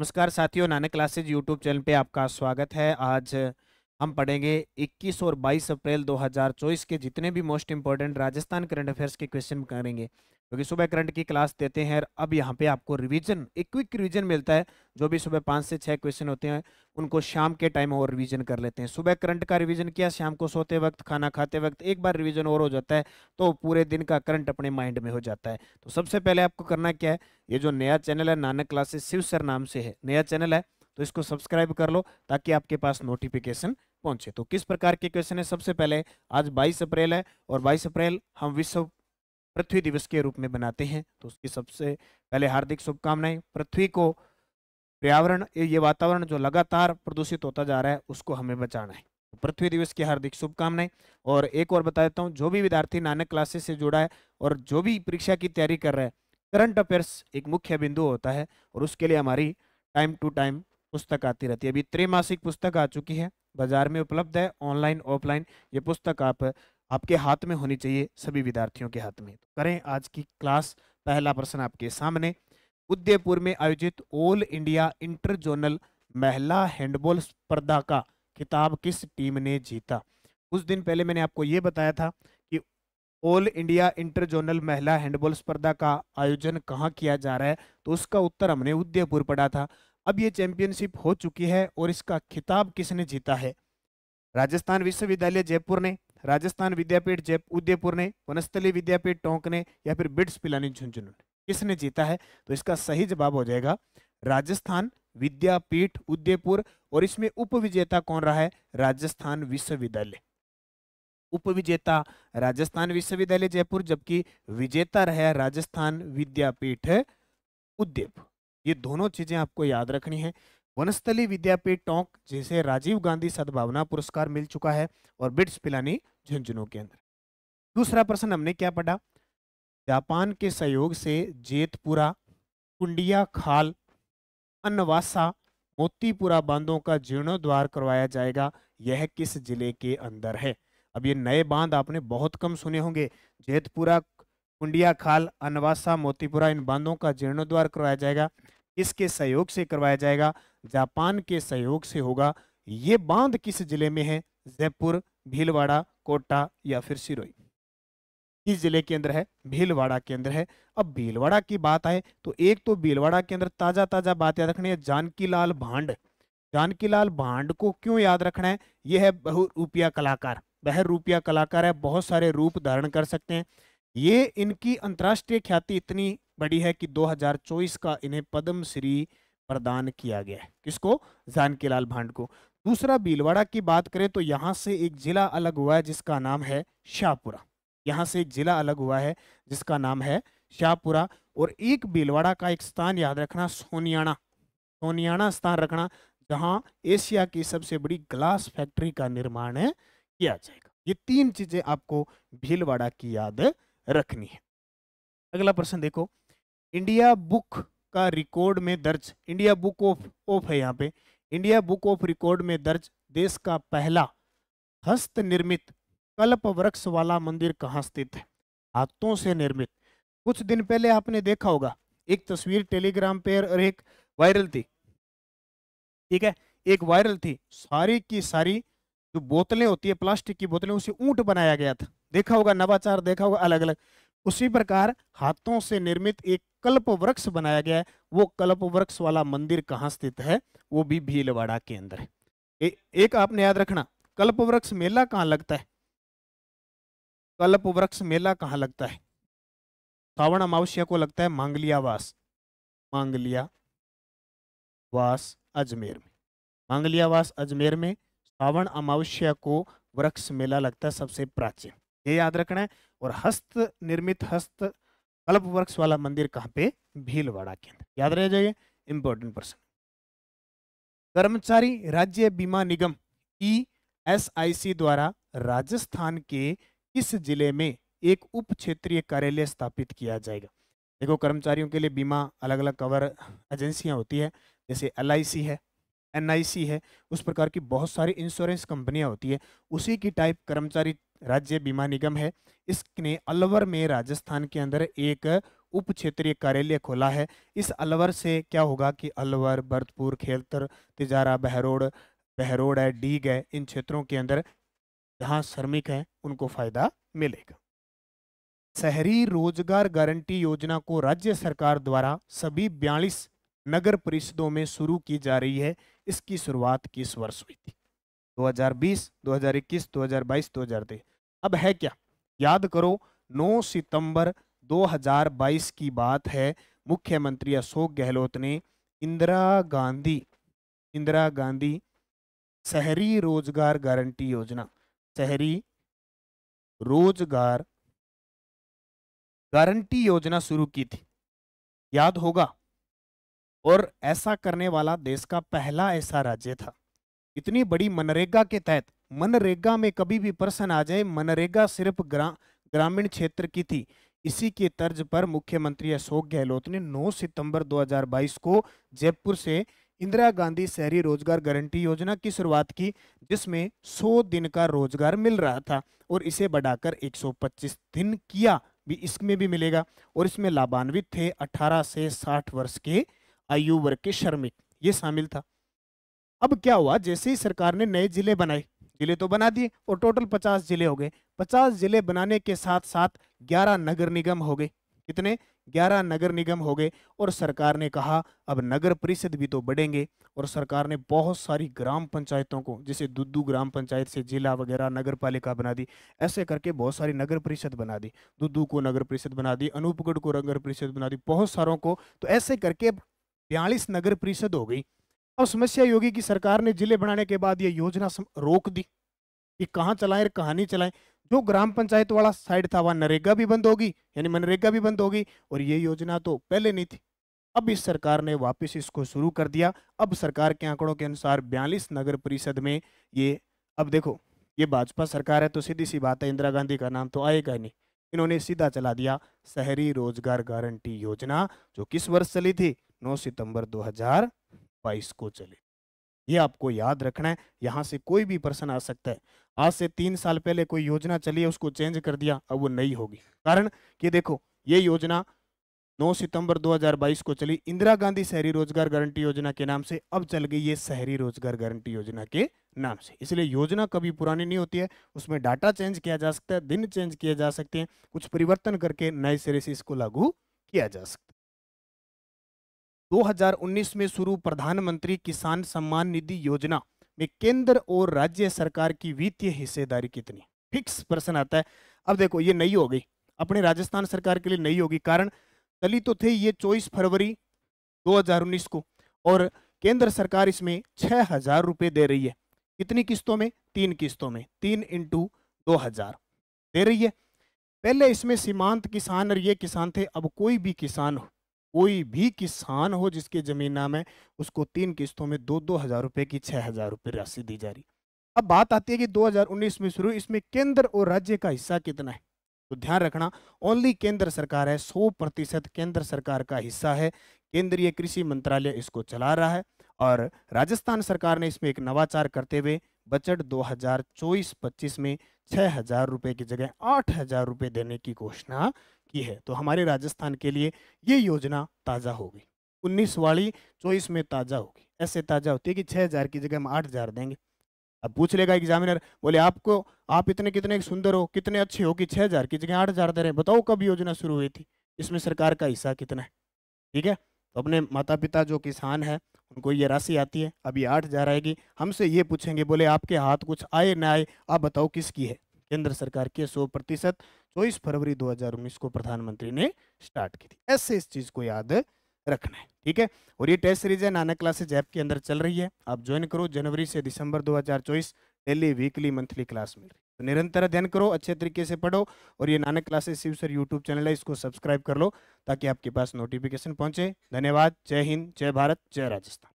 नमस्कार साथियों Nanak classes YouTube channel पे आपका स्वागत है आज हम पढ़ेंगे 21 और 22 अप्रैल 2024 के जितने भी most important Rajasthan current affairs के क्वेश्चन करेंगे क्योंकि सुबह करंट की क्लास देते हैं अब यहाँ पे आपको रिवीजन एक क्विक रिवीजन मिलता है जो भी सुबह पाँच से छः क्वेश्चन होते हैं उनको शाम के टाइम और रिवीजन कर लेते हैं सुबह करंट का रिवीजन किया शाम को सोते वक्त खाना खाते वक्त एक बार रिवीजन और हो जाता है तो पूरे दिन का करंट अपने माइंड में हो जाता है तो सबसे पहले आपको करना क्या है ये जो नया चैनल है नानक क्लासेस शिव सर नाम से है नया चैनल है तो इसको सब्सक्राइब कर लो ताकि आपके पास नोटिफिकेशन पहुंचे तो किस प्रकार के क्वेश्चन है सबसे पहले आज 22 अप्रैल है और 22 अप्रैल हम विश्व पृथ्वी दिवस के रूप में मनाते हैं तो उसकी सबसे पहले हार्दिक शुभकामनाएं पृथ्वी को पर्यावरण ये वातावरण जो लगातार प्रदूषित होता जा रहा है उसको हमें बचाना है तो पृथ्वी दिवस की हार्दिक शुभकामनाएं और एक और बता देता हूँ जो भी विद्यार्थी नानक क्लासेस से जुड़ा है और जो भी परीक्षा की तैयारी कर रहा है करंट अफेयर्स एक मुख्य बिंदु होता है और उसके लिए हमारी टाइम टू टाइम पुस्तक आती रहती है अभी त्रैमासिक पुस्तक आ चुकी है बाजार में उपलब्ध है ऑनलाइन ऑफलाइन ये पुस्तक आप आपके हाथ में होनी चाहिए सभी विद्यार्थियों के हाथ में तो करें आज की क्लास पहला प्रश्न आपके सामने उदयपुर में आयोजित ऑल इंडिया इंटर जोनल महिला हैंडबॉल स्पर्धा का खिताब किस टीम ने जीता कुछ दिन पहले मैंने आपको ये बताया था कि ऑल इंडिया इंटर जोनल महिला हैंडबॉल स्पर्धा का आयोजन कहाँ किया जा रहा है तो उसका उत्तर हमने उदयपुर पढ़ा था अब ये चैंपियनशिप हो चुकी है और इसका खिताब किसने जीता है राजस्थान विश्वविद्यालय जयपुर ने राजस्थान विद्यापीठ जय उदयपुर ने वनस्थली विद्यापीठ टोंक ने या फिर बिट्स पिलानी झुंझुनू ने किसने जीता है तो इसका सही जवाब हो जाएगा राजस्थान विद्यापीठ उदयपुर और इसमें उपविजेता कौन रहा है राजस्थान विश्वविद्यालय उपविजेता राजस्थान विश्वविद्यालय जयपुर जबकि विजेता रहा राजस्थान विद्यापीठ उदयपुर ये दोनों चीजें आपको याद रखनी है वनस्थली विद्यापीठ टोंक जिसे राजीव गांधी सद्भावना पुरस्कार मिल चुका है और बिट्स पिलानी झुंझुनू के अंदर दूसरा प्रश्न हमने क्या पढ़ा जापान के सहयोग से जेतपुरा कुंडिया खाल अन्नवासा मोतीपुरा बांधों का जीर्णोद्वार करवाया जाएगा यह किस जिले के अंदर है अब ये नए बांध आपने बहुत कम सुने होंगे जेतपुरा कुंडिया खाल अनवासा मोतीपुरा इन बांधों का जीर्णोद्वार करवाया जाएगा किसके सहयोग से करवाया जाएगा जापान के सहयोग से होगा ये बांध किस जिले में है जयपुर भीलवाड़ा कोटा या फिर सिरोई किस जिले के अंदर है भीलवाड़ा के अंदर है अब भीलवाड़ा की बात आए तो एक तो भीलवाड़ा के अंदर ताजा ताजा बात याद रखनी है जानकीलाल भांड जानकीलाल भांड को क्यों याद रखना है यह है बहु रूपिया कलाकार रूपिया कलाकार है बहुत सारे रूप धारण कर सकते हैं ये इनकी अंतर्राष्ट्रीय ख्याति इतनी बड़ी है कि 2024 का इन्हें पद्म श्री प्रदान किया गया है किसको जानकी लाल भांड को दूसरा भीलवाड़ा की बात करें तो यहाँ से एक जिला अलग हुआ है जिसका नाम है शाहपुरा यहाँ से एक जिला अलग हुआ है जिसका नाम है शाहपुरा और एक भीलवाड़ा का एक स्थान याद रखना सोनियाणा सोनियाणा स्थान रखना जहाँ एशिया की सबसे बड़ी ग्लास फैक्ट्री का निर्माण किया जाएगा ये तीन चीजें आपको भीलवाड़ा की याद रखनी है अगला प्रश्न देखो इंडिया बुक का रिकॉर्ड में दर्ज इंडिया बुक ऑफ ऑफ है यहाँ पे इंडिया बुक ऑफ रिकॉर्ड में दर्ज देश का पहला हस्त निर्मित कल्प वृक्ष वाला मंदिर कहाँ स्थित है हाथों से निर्मित कुछ दिन पहले आपने देखा होगा एक तस्वीर टेलीग्राम पे और एक वायरल थी ठीक है एक वायरल थी सारी की सारी जो बोतलें होती है प्लास्टिक की बोतलें उसे ऊंट बनाया गया था देखा होगा नवाचार देखा होगा अलग अलग उसी प्रकार हाथों से निर्मित एक कल्प वृक्ष बनाया गया है वो कल्प वृक्ष वाला मंदिर कहाँ स्थित है वो भी भीलवाड़ा के अंदर है ए, एक आपने याद रखना कल्प वृक्ष मेला कहाँ लगता है कल्प वृक्ष मेला कहाँ लगता है सावण अमावस्या को लगता है मांगलियावास मांगलिया वास अजमेर में मांगलियावास अजमेर में सावण अमावस्या को वृक्ष मेला लगता है सबसे प्राचीन ये याद रखना है और हस्त निर्मित हस्त कल्प वर्क्स वाला मंदिर कहाँ पे भीलवाड़ा के अंदर याद रह जाइए इंपॉर्टेंट पर्सन कर्मचारी राज्य बीमा निगम ई एस आई सी द्वारा राजस्थान के किस जिले में एक उप क्षेत्रीय कार्यालय स्थापित किया जाएगा देखो कर्मचारियों के लिए बीमा अलग अलग कवर एजेंसियां होती है जैसे एल आई सी है एन आई सी है उस प्रकार की बहुत सारी इंश्योरेंस कंपनियां होती है उसी की टाइप कर्मचारी राज्य बीमा निगम है इसने अलवर में राजस्थान के अंदर एक उप क्षेत्रीय कार्यालय खोला है इस अलवर से क्या होगा कि अलवर भरतपुर खेलतर तिजारा बहरोड बहरोड है डीग है इन क्षेत्रों के अंदर जहां श्रमिक हैं उनको फायदा मिलेगा शहरी रोजगार गारंटी योजना को राज्य सरकार द्वारा सभी बयालीस नगर परिषदों में शुरू की जा रही है इसकी शुरुआत किस वर्ष हुई थी दो हजार बीस दो अब है क्या याद करो 9 सितंबर 2022 की बात है मुख्यमंत्री अशोक गहलोत ने इंदिरा गांधी इंदिरा गांधी शहरी रोजगार गारंटी योजना शहरी रोजगार गारंटी योजना शुरू की थी याद होगा और ऐसा करने वाला देश का पहला ऐसा राज्य था इतनी बड़ी मनरेगा के तहत मनरेगा में कभी भी प्रश्न आ जाए मनरेगा सिर्फ ग्रा ग्रामीण क्षेत्र की थी इसी के तर्ज पर मुख्यमंत्री अशोक गहलोत ने 9 सितंबर 2022 को जयपुर से इंदिरा गांधी शहरी रोजगार गारंटी योजना की शुरुआत की जिसमें 100 दिन का रोजगार मिल रहा था और इसे बढ़ाकर 125 दिन किया भी इसमें भी मिलेगा और इसमें लाभान्वित थे 18 से 60 वर्ष के आयु वर्ग के श्रमिक ये शामिल था अब क्या हुआ जैसे ही सरकार ने नए जिले बनाए जिले तो बना दिए और टोटल पचास जिले हो गए पचास जिले बनाने के साथ साथ ग्यारह नगर निगम हो गए कितने ग्यारह नगर निगम हो गए और सरकार ने कहा अब नगर परिषद भी तो बढ़ेंगे और सरकार ने बहुत सारी ग्राम पंचायतों को जैसे दुद्दू ग्राम पंचायत से जिला वगैरह नगर पालिका बना दी ऐसे करके बहुत सारी नगर परिषद बना दी दुद्दू को नगर परिषद बना दी अनूपगढ़ को नगर परिषद बना दी बहुत सारों को तो ऐसे करके बयालीस नगर परिषद हो गई अब समस्या योगी की सरकार ने जिले बनाने के बाद ये योजना रोक दी कि कहाँ चलाएं और कहाँ नहीं चलाएं जो ग्राम पंचायत वाला साइड था वहाँ नरेगा भी बंद होगी यानी मनरेगा भी बंद होगी और ये योजना तो पहले नहीं थी अब इस सरकार ने वापस इसको शुरू कर दिया अब सरकार के आंकड़ों के अनुसार बयालीस नगर परिषद में ये अब देखो ये भाजपा सरकार है तो सीधी सी बात है इंदिरा गांधी का नाम तो आएगा ही नहीं इन्होंने सीधा चला दिया शहरी रोजगार गारंटी योजना जो किस वर्ष चली थी 9 सितंबर बाईस को चले ये आपको याद रखना है यहाँ से कोई भी पर्सन आ सकता है आज से तीन साल पहले कोई योजना चली है उसको चेंज कर दिया अब वो नहीं होगी कारण कि देखो ये योजना 9 सितंबर 2022 को चली इंदिरा गांधी शहरी रोजगार गारंटी योजना के नाम से अब चल गई ये शहरी रोजगार गारंटी योजना के नाम से इसलिए योजना कभी पुरानी नहीं होती है उसमें डाटा चेंज किया जा सकता है दिन चेंज किए जा सकते हैं कुछ परिवर्तन करके नए सिरे से इसको लागू किया जा सकता है 2019 में शुरू प्रधानमंत्री किसान सम्मान निधि योजना में केंद्र और राज्य सरकार की वित्तीय हिस्सेदारी कितनी फिक्स प्रश्न आता है अब देखो ये नई होगी अपने राजस्थान सरकार के लिए नई होगी कारण दलित तो थे ये चौबीस फरवरी 2019 को और केंद्र सरकार इसमें छह हजार रुपये दे रही है कितनी किस्तों में तीन किस्तों में तीन इंटू दो हजार दे रही है पहले इसमें सीमांत किसान और ये किसान थे अब कोई भी किसान हो कोई भी किसान हो जिसके ज़मीन नाम है उसको तीन किस्तों में दो दो हज़ार रुपए की छह हज़ार रुपए राशि दी जा रही अब बात आती है कि 2019 में शुरू इसमें केंद्र और राज्य का हिस्सा कितना है तो ध्यान रखना ओनली केंद्र सरकार है 100 प्रतिशत केंद्र सरकार का हिस्सा है केंद्रीय कृषि मंत्रालय इसको चला रहा है और राजस्थान सरकार ने इसमें एक नवाचार करते हुए बजट 2024-25 में छह हज़ार रुपए की जगह आठ हज़ार रुपए देने की घोषणा की है तो हमारे राजस्थान के लिए ये योजना ताज़ा होगी उन्नीस वाली चौबीस में ताज़ा होगी ऐसे ताज़ा होती है कि छः हज़ार की जगह हम आठ हज़ार देंगे अब पूछ लेगा एग्जामिनर बोले आपको आप इतने कितने सुंदर हो कितने अच्छे हो कि छः हज़ार की जगह आठ हज़ार दे रहे हैं बताओ कब योजना शुरू हुई थी इसमें सरकार का हिस्सा कितना है ठीक है तो अपने माता पिता जो किसान है उनको ये राशि आती है अभी आठ हज़ार आएगी हमसे ये पूछेंगे बोले आपके हाथ कुछ आए ना आए आप बताओ किसकी है केंद्र सरकार के सौ प्रतिशत चौबीस फरवरी 2019 को प्रधानमंत्री ने स्टार्ट की थी ऐसे इस चीज को याद रखना है ठीक है और ये टेस्ट सीरीज है नाना क्लासेज ऐप के अंदर चल रही है आप ज्वाइन करो जनवरी से दिसंबर 2024 डेली वीकली मंथली क्लास मिल रही तो निरंतर अध्ययन करो अच्छे तरीके से पढ़ो और ये Nanak classes Shiv sir YouTube channel है इसको सब्सक्राइब कर लो ताकि आपके पास नोटिफिकेशन पहुंचे धन्यवाद जय हिंद जय भारत जय राजस्थान